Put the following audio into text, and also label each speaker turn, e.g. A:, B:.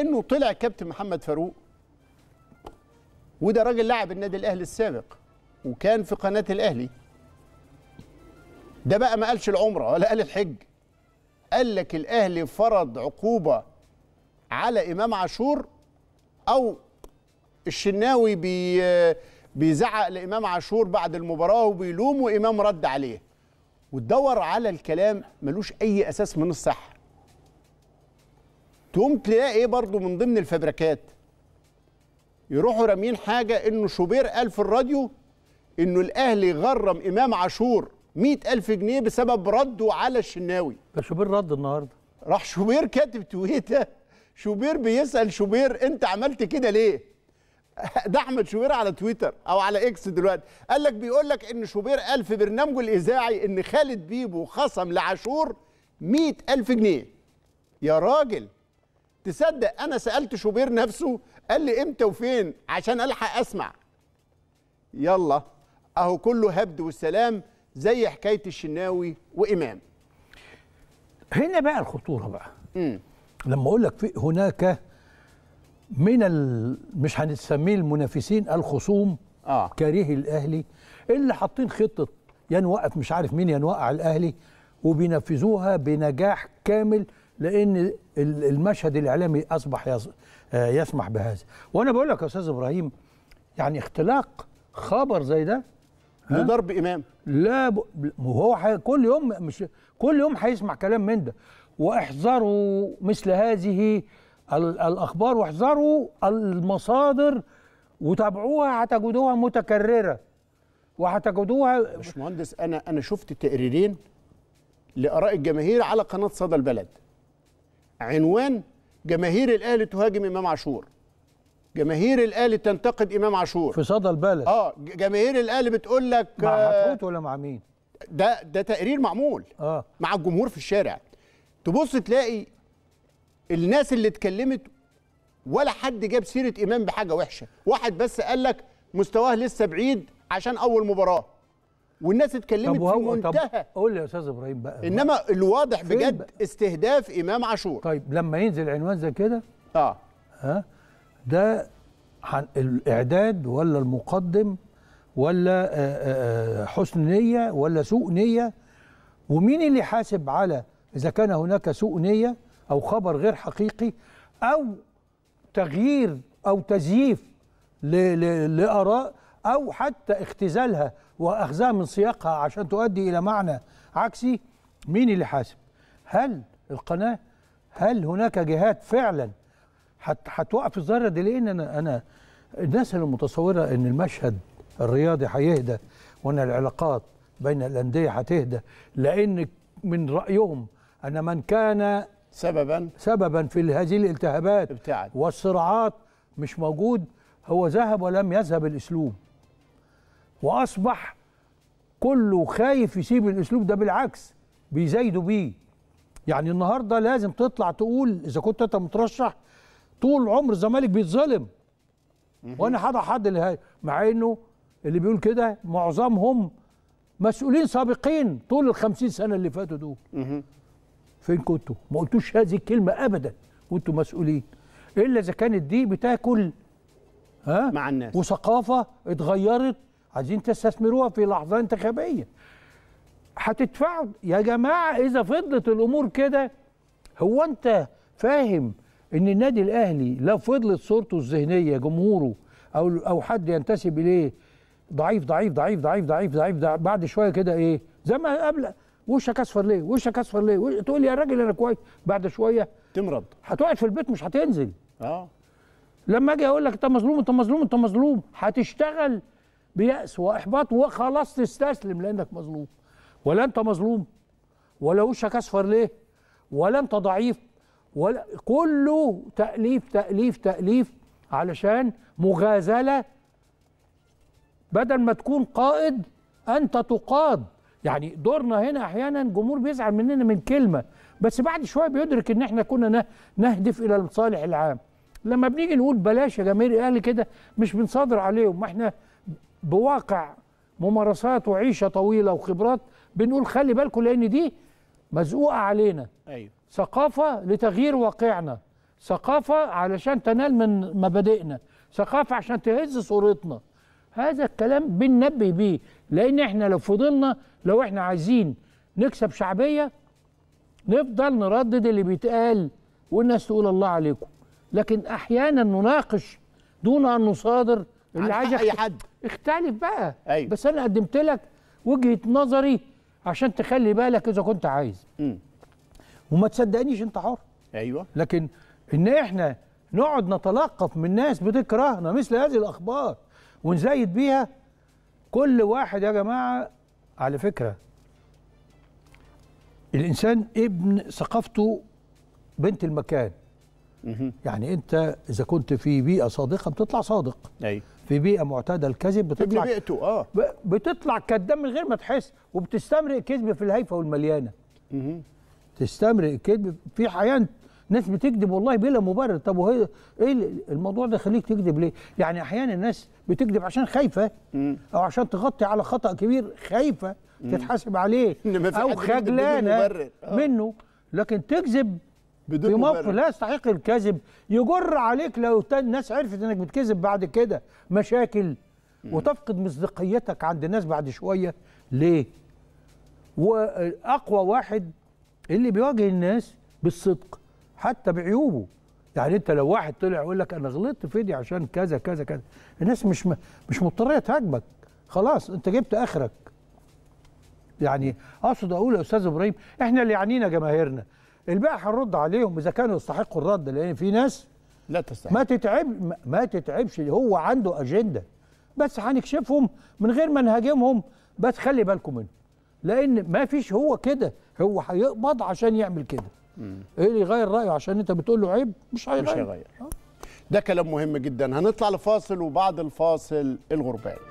A: انه طلع كابتن محمد فاروق وده راجل لاعب النادي الاهلي السابق وكان في قناه الاهلي ده بقى ما قالش العمره ولا قال الحج قال لك الاهلي فرض عقوبه على امام عاشور او الشناوي بي بيزعق لامام عاشور بعد المباراه وبيلومه امام رد عليه وتدور على الكلام ملوش اي اساس من الصحه تقوم تلاقي ايه برضه من ضمن الفبركات يروحوا رامين حاجه انه شوبير قال في الراديو انه الاهلي غرم امام عاشور 100000 جنيه بسبب رده على الشناوي ده شوبير رد النهارده راح شوبير كاتب تويته شوبير بيسال شوبير انت عملت كده ليه ده احمد شوبير على تويتر او على اكس دلوقتي قال لك بيقول لك ان شوبير قال في برنامجه الاذاعي ان خالد بيبو خصم لعاشور 100000 جنيه يا راجل تصدق انا سالت شوبير نفسه قال لي امتى وفين عشان الحق اسمع يلا اهو كله هبد والسلام زي حكايه الشناوي وامام هنا بقى
B: الخطوره بقى م. لما اقول لك هناك من ال... مش هنسميه المنافسين الخصوم آه. كارهي الاهلي اللي حاطين خطه ينوقف مش عارف مين ينوقع الاهلي وبينفذوها بنجاح كامل لان المشهد الاعلامي اصبح آه، يسمح بهذا وانا بقول لك يا استاذ ابراهيم يعني اختلاق خبر زي ده لضرب امام لا ب... هو ح... كل يوم مش كل يوم هيسمع كلام من ده واحذروا مثل هذه ال... الاخبار واحذروا المصادر وتابعوها هتجدوها متكرره
A: وهتجدوها باشمهندس انا انا شفت تقريرين لاراء الجماهير على قناه صدى البلد عنوان جماهير الاهلي تهاجم امام عاشور جماهير الاهلي تنتقد امام عاشور في صدى البلد اه جماهير الاهلي بتقول لك مع حتروت آه، ولا مع مين ده ده تقرير معمول آه. مع الجمهور في الشارع تبص تلاقي الناس اللي اتكلمت ولا حد جاب سيره امام بحاجه وحشه واحد بس قال لك مستواه لسه بعيد عشان اول مباراه والناس اتكلمت في منتهى
B: قول لي يا استاذ ابراهيم بقى انما الواضح بجد
A: استهداف امام عاشور طيب لما ينزل عنوان زي كده
B: اه ها ده الاعداد ولا المقدم ولا آه، آه، آه، حسن نيه ولا سوء نيه ومين اللي حاسب على اذا كان هناك سوء نيه او خبر غير حقيقي او تغيير او تزييف لاراء أو حتى اختزالها وأخذها من سياقها عشان تؤدي إلى معنى عكسي مين اللي حاسب؟ هل القناة؟ هل هناك جهات فعلا هتوقف الذرة دي لأن أنا أنا الناس اللي متصورة إن المشهد الرياضي هيهدى وإن العلاقات بين الأندية هتهدى لأن من رأيهم أن من كان سببا سببا في هذه الالتهابات ابتعد والصراعات مش موجود هو ذهب ولم يذهب الاسلوب واصبح كله خايف يسيب الاسلوب ده بالعكس بيزايدوا بيه يعني النهارده لازم تطلع تقول اذا كنت انت مترشح طول عمر الزمالك بيتظلم وانا هضع حد لهاي مع انه اللي بيقول كده معظمهم مسؤولين سابقين طول ال 50 سنه اللي فاتوا دول فين كنتوا؟ ما قلتوش هذه الكلمه ابدا وانتوا مسؤولين الا اذا كانت دي بتاكل ها مع الناس وثقافه اتغيرت عايزين تستثمروها في لحظه انتخابيه هتدفعوا يا جماعه اذا فضلت الامور كده هو انت فاهم ان النادي الاهلي لو فضلت صورته الذهنيه جمهوره او او حد ينتسب اليه ضعيف ضعيف ضعيف ضعيف ضعيف ضعيف, بعد شويه كده ايه زي ما قبل وشك اصفر ليه وشك اصفر ليه وش... تقول لي يا راجل انا كويس بعد شويه تمرض هتقعد في البيت مش هتنزل اه لما اجي اقول لك انت مظلوم انت مظلوم انت مظلوم هتشتغل بيأس وإحباط وخلاص تستسلم لأنك مظلوم ولا أنت مظلوم ولا وشك أصفر ليه ولا أنت ضعيف ولا كله تأليف تأليف تأليف علشان مغازلة بدل ما تكون قائد أنت تقاد يعني دورنا هنا أحيانا الجمهور بيزعل مننا من كلمة بس بعد شوية بيدرك إن إحنا كنا نهدف إلى الصالح العام لما بنيجي نقول بلاش يا جماهير الأهلي كده مش بنصادر عليهم ما إحنا بواقع ممارسات وعيشه طويله وخبرات بنقول خلي بالكم لان دي مزقوقه علينا ايوه ثقافه لتغيير واقعنا ثقافه علشان تنال من مبادئنا ثقافه عشان تهز صورتنا هذا الكلام بننبه بيه لان احنا لو فضلنا لو احنا عايزين نكسب شعبيه نفضل نردد اللي بيتقال والناس تقول الله عليكم لكن احيانا نناقش دون ان نصادر اللي عايز اي حد اختلف بقى أيوة. بس انا قدمت لك وجهه نظري عشان تخلي بالك اذا كنت عايز م. وما تصدقنيش انت حر ايوه لكن ان احنا نقعد نتلقف من ناس بتكرهنا مثل هذه الاخبار ونزايد بيها كل واحد يا جماعه على فكره الانسان ابن ثقافته بنت المكان يعني انت اذا كنت في بيئه صادقه بتطلع صادق أي. في بيئه معتاده الكذب بتطلع بيئته اه بتطلع كدام من غير ما تحس وبتستمرئ كذب في الهيفه والمليانه تستمرئ كذب في حيان ناس بتكذب والله بلا مبرر طب وهي ايه الموضوع ده خليك تكذب ليه؟ يعني احيانا الناس بتكذب عشان خايفه او عشان تغطي على خطا كبير خايفه تتحاسب عليه او خجلانه آه. منه لكن تكذب بدون في موقف لا يستحق الكذب يجر عليك لو الناس عرفت انك بتكذب بعد كده مشاكل وتفقد مصداقيتك عند الناس بعد شويه ليه؟ واقوى واحد اللي بيواجه الناس بالصدق حتى بعيوبه يعني انت لو واحد طلع يقول لك انا غلطت في دي عشان كذا كذا كذا الناس مش م... مش مضطريه تهاجمك خلاص انت جبت اخرك يعني اقصد اقول يا استاذ ابراهيم احنا اللي يعنينا جماهيرنا الباقي هنرد عليهم اذا كانوا يستحقوا الرد لان في ناس لا تستحق ما تتعب ما تتعبش هو عنده اجنده بس هنكشفهم من غير ما نهاجمهم بس خلي بالكم منه لان ما فيش هو كده هو هيقبض عشان يعمل كده ايه اللي يغير رايه عشان انت بتقول له عيب
A: مش هيغير مش هيغير آه. ده كلام مهم جدا هنطلع لفاصل وبعد الفاصل الغربان